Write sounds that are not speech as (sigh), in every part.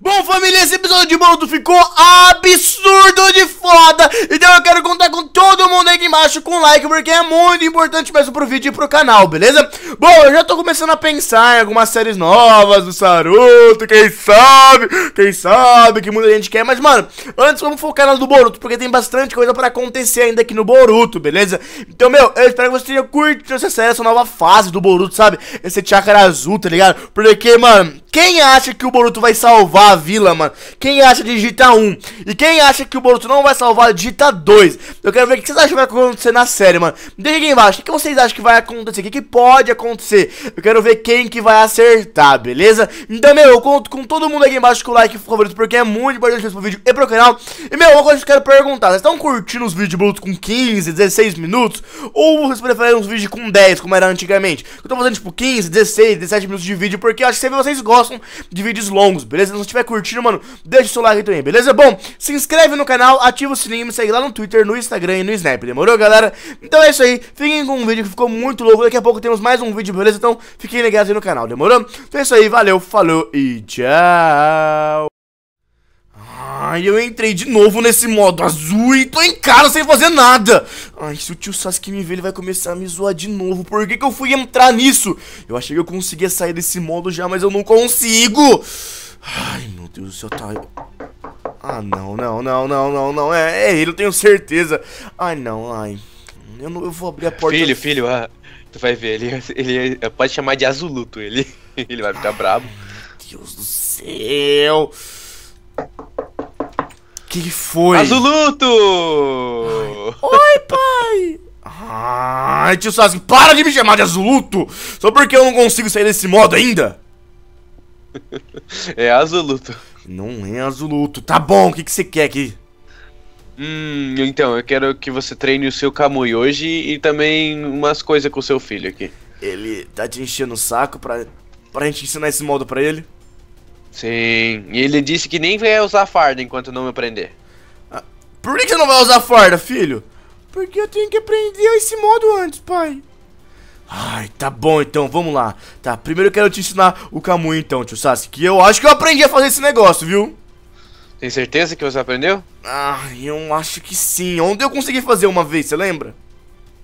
Bom, família, esse episódio de Boruto ficou absurdo de foda. Então eu quero contar com todo mundo aqui embaixo com like, porque é muito importante mesmo pro vídeo e pro canal, beleza? Bom, eu já tô começando a pensar em algumas séries novas do Saruto, quem sabe, quem sabe, que muita gente quer. Mas, mano, antes vamos focar na do Boruto, porque tem bastante coisa pra acontecer ainda aqui no Boruto, beleza? Então, meu, eu espero que vocês tenham curtido essa série, essa nova fase do Boruto, sabe? Esse chakra azul, tá ligado? Porque, mano quem acha que o Boruto vai salvar a vila, mano? Quem acha digita 1. Um. E quem acha que o Boruto não vai salvar, digita 2. Eu quero ver o que vocês acham que vai acontecer na série, mano. Diga aqui embaixo. O que vocês acham que vai acontecer? O que, que pode acontecer? Eu quero ver quem que vai acertar, beleza? Então, meu, eu conto com todo mundo aqui embaixo com o like favorito, porque é muito importante pro vídeo e pro canal. E, meu, uma coisa que eu quero perguntar. Vocês estão curtindo os vídeos de Boruto com 15, 16 minutos? Ou vocês preferem uns vídeos com 10, como era antigamente? Eu tô fazendo, tipo, 15, 16, 17 minutos de vídeo, porque eu acho que vocês gostam gostam de vídeos longos, beleza? Se se estiver curtindo, mano, deixa o seu like também, beleza? Bom, se inscreve no canal, ativa o sininho, me segue lá no Twitter, no Instagram e no Snap, demorou, galera? Então é isso aí, fiquem com um vídeo que ficou muito louco, daqui a pouco temos mais um vídeo, beleza? Então fiquem ligados aí no canal, demorou? Então é isso aí, valeu, falou e tchau! Ai, eu entrei de novo nesse modo azul e tô em casa sem fazer nada. Ai, se o tio Sasuke me ver, ele vai começar a me zoar de novo. Por que, que eu fui entrar nisso? Eu achei que eu conseguia sair desse modo já, mas eu não consigo. Ai, meu Deus do céu, tá... Ah, não, não, não, não, não, não. É, é ele, eu tenho certeza. Ai, não, ai. Eu, não, eu vou abrir a porta... Filho, filho, ah, tu vai ver, ele, ele pode chamar de azuluto, ele, (laughs) ele vai ficar ai, brabo. Deus do céu que foi? Azuluto! Oi, pai! Ai, tio Sasuke, para de me chamar de Azuluto! Só porque eu não consigo sair desse modo ainda! É Azuluto. Não é Azuluto. Tá bom, o que, que você quer aqui? Hum, então, eu quero que você treine o seu Kamui hoje e também umas coisas com o seu filho aqui. Ele tá te enchendo o saco pra, pra gente ensinar esse modo pra ele? Sim, e ele disse que nem vai usar farda enquanto não me aprender. Ah, por que você não vai usar farda, filho? Porque eu tenho que aprender esse modo antes, pai. Ai, tá bom então, vamos lá. Tá, primeiro eu quero te ensinar o Camu então, tio Sasuke, que eu acho que eu aprendi a fazer esse negócio, viu? Tem certeza que você aprendeu? Ah, eu acho que sim. Onde eu consegui fazer uma vez, você lembra?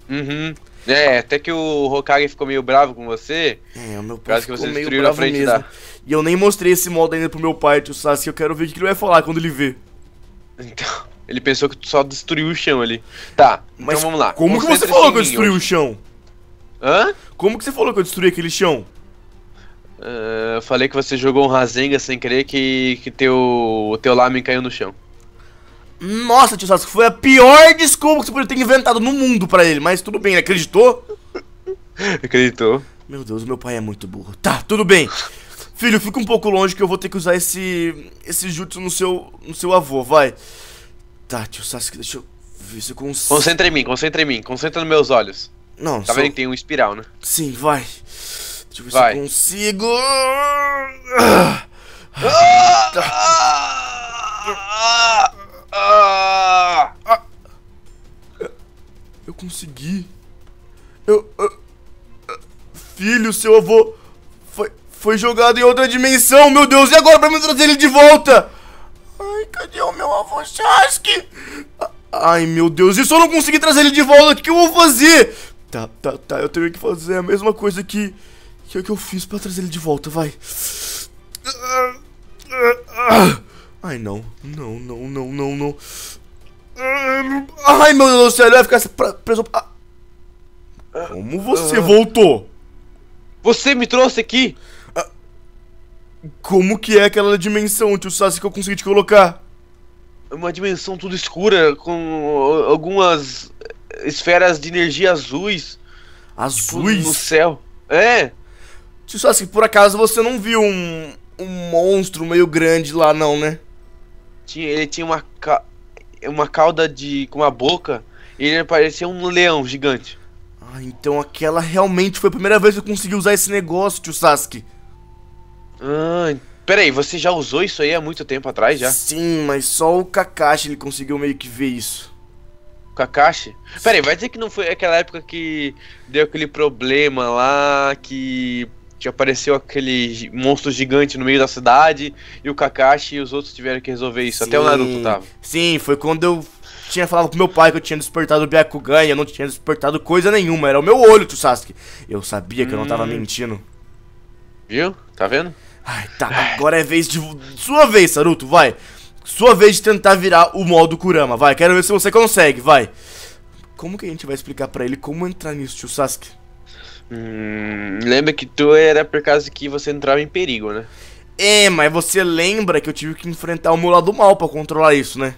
Uhum. É, até que o Hokage ficou meio bravo com você. É, o meu pai ficou que você meio bravo mesmo. Da... E eu nem mostrei esse modo ainda pro meu pai, tu Sasuke. eu quero ver o que ele vai falar quando ele vê. Então, ele pensou que tu só destruiu o chão ali. Tá, então Mas então vamos lá. Como que você falou que eu destruí hoje? o chão? Hã? Como que você falou que eu destruí aquele chão? Uh, falei que você jogou um Rasenga sem querer que, que teu, teu Lame caiu no chão. Nossa, tio Sasuke, foi a pior desculpa que você podia ter inventado no mundo pra ele, mas tudo bem, ele acreditou? Acreditou. Meu Deus, meu pai é muito burro. Tá, tudo bem. Filho, fica um pouco longe que eu vou ter que usar esse. esse jutsu no seu. no seu avô, vai. Tá, tio Sasuke, deixa eu ver se eu consigo. Concentra em mim, concentra em mim, concentra nos meus olhos. Não, Tá vendo que tem um espiral, né? Sim, vai. Deixa eu ver vai. se eu consigo. o seu avô foi, foi jogado em outra dimensão, meu Deus, e agora pra me trazer ele de volta? Ai, cadê o meu avô Chasque? Ai, meu Deus, e se eu não conseguir trazer ele de volta, o que, que eu vou fazer? Tá, tá, tá, eu tenho que fazer a mesma coisa que, que, que eu fiz pra trazer ele de volta, vai. Ai, não, não, não, não, não, não. Ai, meu Deus do céu, ele vai ficar preso... Ah, como você voltou? Você me trouxe aqui! Ah, como que é aquela dimensão, tio Sassi, que eu consegui te colocar? Uma dimensão tudo escura, com algumas esferas de energia azuis. Tipo, azuis? Tipo, no céu. É! Tio Sassi, por acaso você não viu um, um monstro meio grande lá, não, né? Tinha, ele tinha uma, ca... uma cauda de. com uma boca e ele parecia um leão gigante. Ah, então aquela realmente foi a primeira vez que eu consegui usar esse negócio, tio Sasuke. Ah, peraí, você já usou isso aí há muito tempo atrás já? Sim, mas só o Kakashi ele conseguiu meio que ver isso. Kakashi? Peraí, vai dizer que não foi aquela época que deu aquele problema lá, que apareceu aquele monstro gigante no meio da cidade e o Kakashi e os outros tiveram que resolver isso. Sim, Até o Naruto tava. Sim, foi quando eu tinha falado pro meu pai que eu tinha despertado o Byakugan e eu não tinha despertado coisa nenhuma, era o meu olho, tu Sasuke. Eu sabia que eu não tava hum. mentindo. Viu? Tá vendo? Ai, tá, agora é vez de... Sua vez, Saruto, vai. Sua vez de tentar virar o modo Kurama, vai. Quero ver se você consegue, vai. Como que a gente vai explicar pra ele como entrar nisso, tio Sasuke? Hum, lembra que tu era por causa que você entrava em perigo, né? É, mas você lembra que eu tive que enfrentar o meu lado mal para controlar isso, né?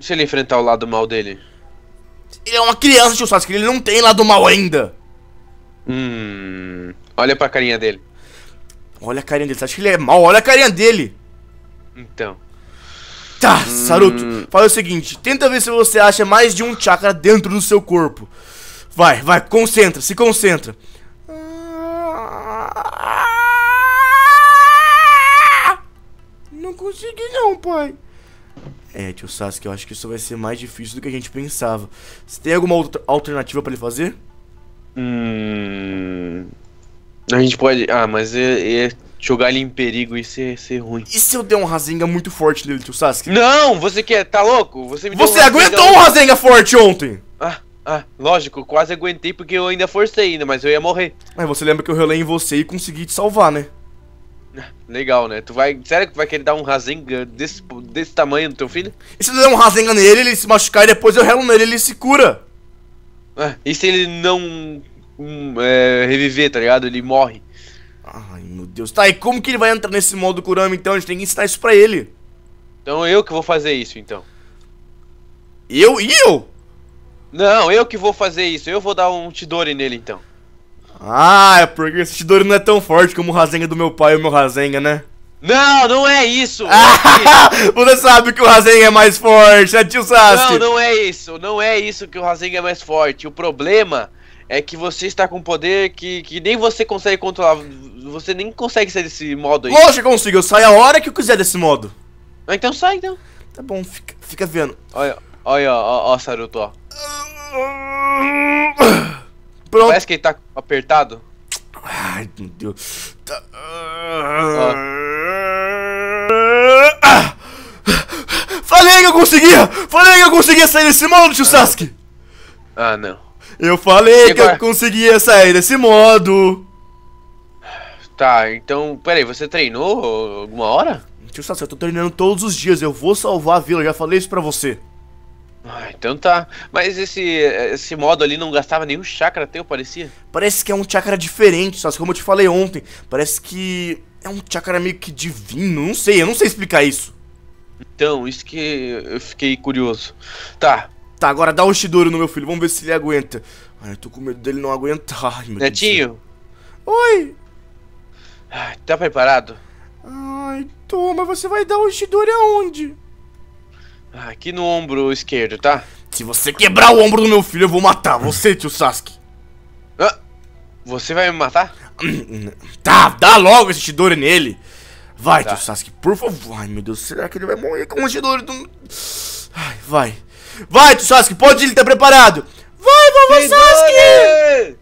Deixa se ele enfrentar o lado mal dele? Ele é uma criança, tio Sasuke, ele não tem lado mal ainda. Hum. Olha pra carinha dele. Olha a carinha dele, você acha que ele é mal? Olha a carinha dele. Então. Tá, hum. Saruto, hum. fala o seguinte: tenta ver se você acha mais de um chakra dentro do seu corpo. Vai, vai, concentra, se concentra. Ah! Não consegui, não, pai. É, tio Sasuke, eu acho que isso vai ser mais difícil do que a gente pensava. Você tem alguma outra alternativa para ele fazer? Hum. A gente pode. Ah, mas é, é jogar ele em perigo e ser, é ser ruim. E se eu der um Rasenga muito forte nele, tio Sasuke? Não! Você quer. Tá louco? Você me Você um aguentou um Rasenga forte ontem! Ah, ah, lógico, quase aguentei porque eu ainda forcei ainda, mas eu ia morrer. Mas você lembra que eu relei em você e consegui te salvar, né? (laughs) Legal, né? Tu vai. Sério que tu vai querer dar um rasenga desse, desse tamanho no teu filho? E se tu der um rasenga nele, ele se machucar e depois eu relo nele ele se cura. Ah, e se ele não um, é, reviver, tá ligado? Ele morre. Ai meu Deus. Tá, e como que ele vai entrar nesse modo Kurama então? A gente tem que ensinar isso pra ele. Então eu que vou fazer isso então. Eu? E eu? Não, eu que vou fazer isso. Eu vou dar um Tidori nele então. Ah, é porque esse Chidori não é tão forte como o Rasenga do meu pai e o meu Rasenga, né? Não, não é isso! (laughs) É você sabe que o Rasengan é mais forte, é tio Sasuke! Não, não é isso, não é isso que o Rasengan é mais forte. O problema é que você está com um poder que, que nem você consegue controlar. Você nem consegue sair desse modo aí. Poxa, eu consigo, eu saio a hora que eu quiser desse modo. Ah, então sai então. Tá bom, fica, fica vendo. Olha, olha, ó, ó, Saruto, ó. (laughs) Pronto. Parece que ele tá apertado. Ai, meu Deus. Tá... Ah. Falei que eu conseguia! Falei que eu conseguia sair desse modo, tio ah. Sasuke! Ah, não. Eu falei que eu conseguia sair desse modo! Tá, então, peraí, você treinou alguma hora? Tio Sasuke, eu tô treinando todos os dias, eu vou salvar a vila, já falei isso pra você. Ah, então tá. Mas esse, esse modo ali não gastava nenhum chakra teu, parecia? Parece que é um chakra diferente, só como eu te falei ontem. Parece que é um chakra meio que divino, não sei, eu não sei explicar isso. Então, isso que eu fiquei curioso. Tá. Tá, agora dá o Shidori no meu filho, vamos ver se ele aguenta. Ai, eu tô com medo dele não aguentar, meu Netinho. Oi! Ai, tá preparado? Ai, toma, você vai dar o Shidori aonde? Ah, aqui no ombro esquerdo, tá? Se você quebrar o ombro do meu filho, eu vou matar você, tio Sasuke. Ah, você vai me matar? (clears throat) Tá, dá logo esse Chidori nele. Vai, tá. tio Sasuke, por favor. Ai, meu Deus, será que ele vai morrer com o Chidori do... Ai, vai. Vai, tio Sasuke, pode ir, ele tá preparado. Vai, vovô Sasuke!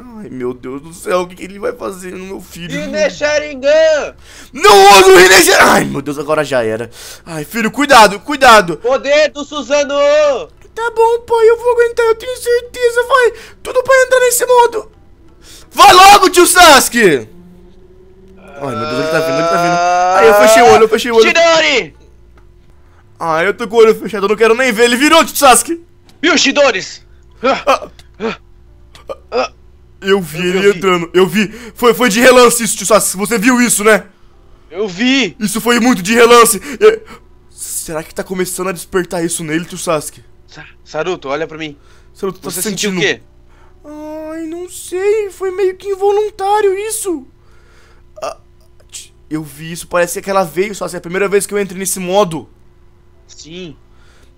Ai, meu Deus do céu, o que, que ele vai fazer no meu filho? Rinexeringan! Não uso Rinexeringan! Ai, meu Deus, agora já era. Ai, filho, cuidado, cuidado! Poder do Suzano! Tá bom, pai, eu vou aguentar, eu tenho certeza, vai! Tudo pra entrar nesse modo! Vai logo, tio Sasuke! Ai, meu Deus, ele tá vindo, ele tá vindo. Ai, eu fechei o olho, eu fechei o olho. Shidori! Ai, eu tô com o olho fechado, eu não quero nem ver. Ele virou, tio Sasuke! Viu, Ah. Ah. Ah. Ah. Eu vi eu, ele eu entrando. Eu vi. Foi, foi de relance isso, tio Sassi. Você viu isso, né? Eu vi! Isso foi muito de relance! Eu... Será que tá começando a despertar isso nele, tio Sasuke? Sa Saruto, olha pra mim. Saruto, tá Você sentindo... sentiu o quê? Ai, não sei. Foi meio que involuntário isso. Ah, eu vi isso. Parece que aquela veio, Sasuke. É a primeira vez que eu entrei nesse modo. Sim.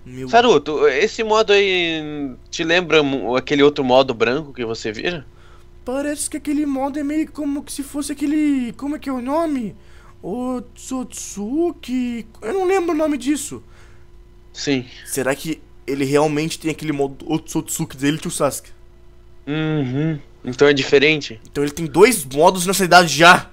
Meu... Saruto, esse modo aí te lembra aquele outro modo branco que você vira? Parece que aquele modo é meio como que se fosse aquele... Como é que é o nome? Otsutsuki... Eu não lembro o nome disso. Sim. Será que ele realmente tem aquele modo Otsutsuki dele que o Sasuke? Uhum. Então é diferente? Então ele tem dois modos nessa idade já.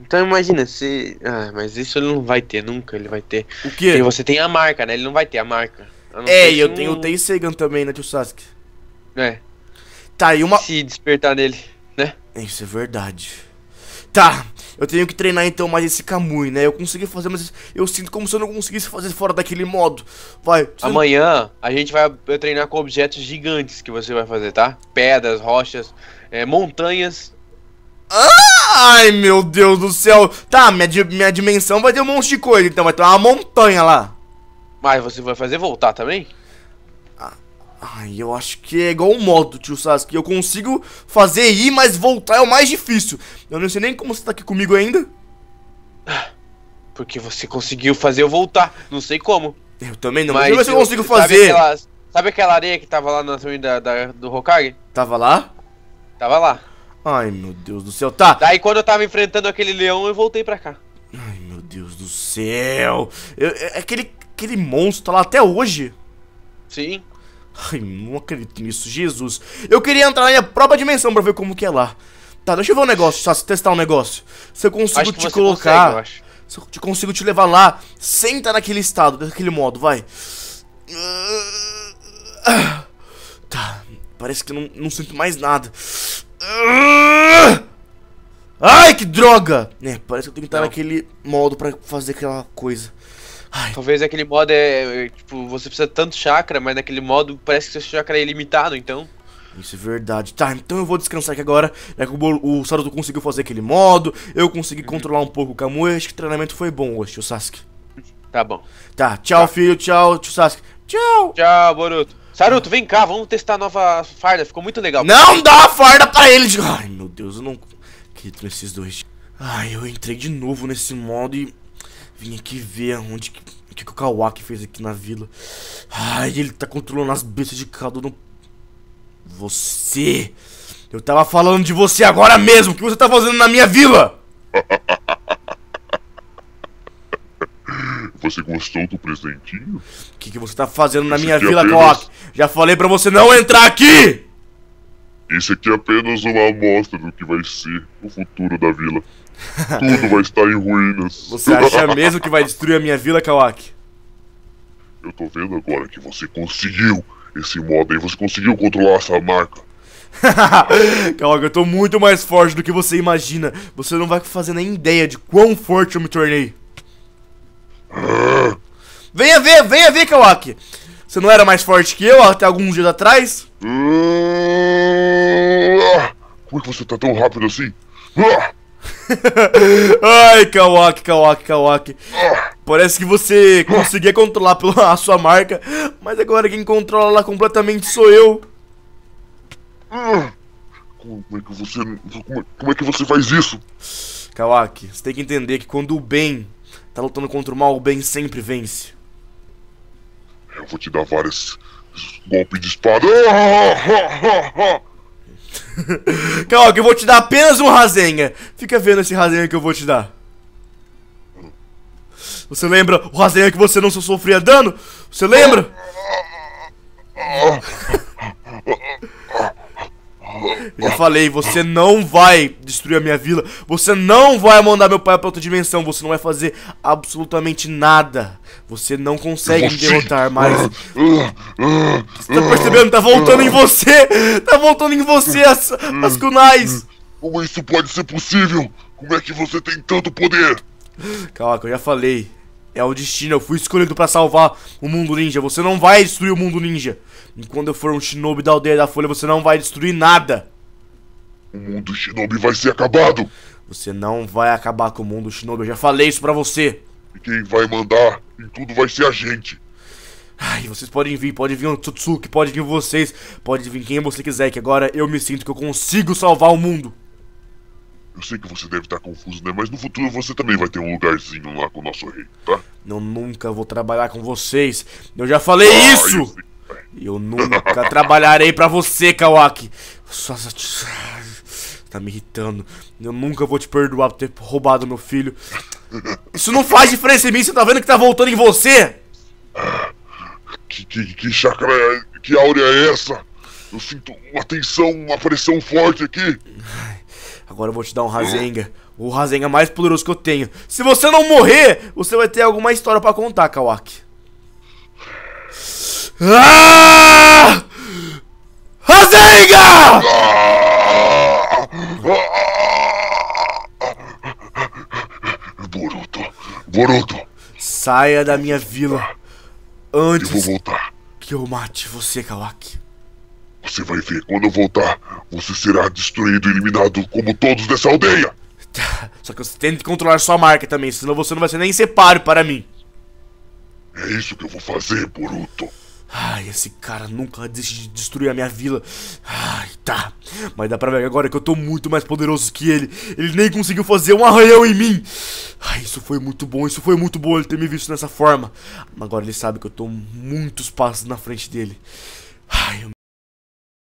Então imagina, se. Ah, mas isso ele não vai ter nunca, ele vai ter. O quê? Porque você tem a marca, né? Ele não vai ter a marca. é, e eu um... tenho o Tei Segan também, né, tio Sasuke? É. Tá uma. Se despertar nele, né? Isso é verdade. Tá, eu tenho que treinar então mais esse Kamui, né? Eu consegui fazer, mas eu sinto como se eu não conseguisse fazer fora daquele modo. Vai. Amanhã a gente vai treinar com objetos gigantes que você vai fazer, tá? Pedras, rochas, é, montanhas. Ai, meu Deus do céu. Tá, minha, di minha dimensão vai ter um monte de coisa, então vai ter uma montanha lá. Mas você vai fazer voltar também? Ai, eu acho que é igual um modo tio Sasuke. Eu consigo fazer ir, mas voltar é o mais difícil. Eu não sei nem como você tá aqui comigo ainda. Porque você conseguiu fazer eu voltar. Não sei como. Eu também não. Mas eu, eu consigo fazer. Sabe aquela, sabe aquela, areia que tava lá na torre da, da, do Hokage? Tava lá? Tava lá. Ai, meu Deus do céu. Tá. Daí quando eu tava enfrentando aquele leão, eu voltei pra cá. Ai, meu Deus do céu. Eu, é, é aquele, aquele monstro lá até hoje. Sim. Ai, não acredito nisso, Jesus. Eu queria entrar na minha própria dimensão pra ver como que é lá. Tá, deixa eu ver um negócio, só testar um negócio. Se eu consigo te colocar. Consegue, se eu te consigo te levar lá, sem estar naquele estado, daquele modo, vai. Tá, parece que não, não sinto mais nada. Ai, que droga! É, parece que eu tenho que estar não. naquele modo pra fazer aquela coisa. Ai. Talvez aquele modo é, é. Tipo, você precisa tanto chakra, mas naquele modo parece que seu chakra é ilimitado, então. Isso é verdade. Tá, então eu vou descansar aqui agora. Já né, que o, o Saruto conseguiu fazer aquele modo, eu consegui uhum. controlar um pouco o Kamui. Acho que o treinamento foi bom hoje, o Sasuke. Tá bom. Tá, tchau, tá. filho, tchau, tio Sasuke. Tchau! Tchau, Boruto. Saruto, vem cá, vamos testar a nova farda, ficou muito legal. Não dá a farda pra ele! Ai, meu Deus, eu não. Acredito nesses dois. Ai, eu entrei de novo nesse modo e. Vim aqui ver onde que, que, que o Kawaki fez aqui na vila. Ai, ele tá controlando as bestas de caldo no Você! Eu tava falando de você agora mesmo! O que você tá fazendo na minha vila? (laughs) Você gostou do presentinho? O que, que você tá fazendo na você minha é vila, apenas... Kawaki? Já falei pra você não entrar aqui! Esse aqui é apenas uma amostra do que vai ser o futuro da vila. Tudo vai estar em ruínas. Você acha mesmo que vai destruir a minha vila, Kawaki? Eu tô vendo agora que você conseguiu esse modo aí, você conseguiu controlar essa marca. (laughs) Kawaki, eu tô muito mais forte do que você imagina. Você não vai fazer nem ideia de quão forte eu me tornei. venha ver, venha ver, Kawaki. Você não era mais forte que eu até alguns dias atrás? Ah, como é que você tá tão rápido assim? Ah! (laughs) Ai, Kawaki, Kawaki, Kawaki. Ah! Parece que você conseguia controlar a (laughs) sua marca, mas agora quem controla ela completamente sou eu. Como é que você, é, como é que você faz isso? Kawaki, você tem que entender que quando o bem tá lutando contra o mal, o bem sempre vence. Eu vou te dar vários golpes de espada. Ah, ah, ah, (laughs) Calma, que eu vou te dar apenas um Rasenga. Fica vendo esse Rasenga que eu vou te dar. Você lembra o Rasenga que você não sofria dano? Você lembra? Já falei, você não vai destruir a minha vila. Você não vai mandar meu pai pra outra dimensão. Você não vai fazer absolutamente nada. Você não consegue me derrotar mais. Você tá percebendo? Tá voltando em você! Tá voltando em você as, as kunais! Como isso pode ser possível? Como é que você tem tanto poder? Calma, que eu já falei. É o destino, eu fui escolhido para salvar o mundo ninja. Você não vai destruir o mundo ninja. Enquanto eu for um shinobi da aldeia da folha, você não vai destruir nada. O mundo shinobi vai ser acabado. Você não vai acabar com o mundo shinobi, eu já falei isso pra você. E quem vai mandar em tudo vai ser a gente. Ai, vocês podem vir, pode vir o Tsutsuki, pode vir vocês, pode vir quem você quiser, que agora eu me sinto que eu consigo salvar o mundo. Eu sei que você deve estar confuso, né? Mas no futuro você também vai ter um lugarzinho lá com o nosso rei, tá? Eu nunca vou trabalhar com vocês. Eu já falei ah, isso! E eu nunca trabalharei para você, Kawaki. Só tá me irritando. Eu nunca vou te perdoar por ter roubado meu filho. Isso não faz diferença em mim, você tá vendo que tá voltando em você? Que, que, que chakra é, que áurea é essa? Eu sinto uma tensão, uma pressão forte aqui. Ai. Agora eu vou te dar um é. razenga, O razenga mais poderoso que eu tenho. Se você não morrer, você vai ter alguma história para contar, Kawaki. Ah! Boruto, Boruto. Saia da minha vila. Antes eu que eu mate você, Kawaki. Você vai ver, quando eu voltar, você será destruído e eliminado como todos dessa aldeia! (laughs) Tá, só que você tem que controlar sua marca também, senão você não vai ser nem separo para mim. É isso que eu vou fazer, Boruto. Ai, esse cara nunca deixa de destruir a minha vila. Ai, tá. Mas dá pra ver agora que eu tô muito mais poderoso que ele. Ele nem conseguiu fazer um arranhão em mim. Ai, isso foi muito bom, isso foi muito bom ele ter me visto nessa forma. Agora ele sabe que eu tô muitos passos na frente dele. Ai, eu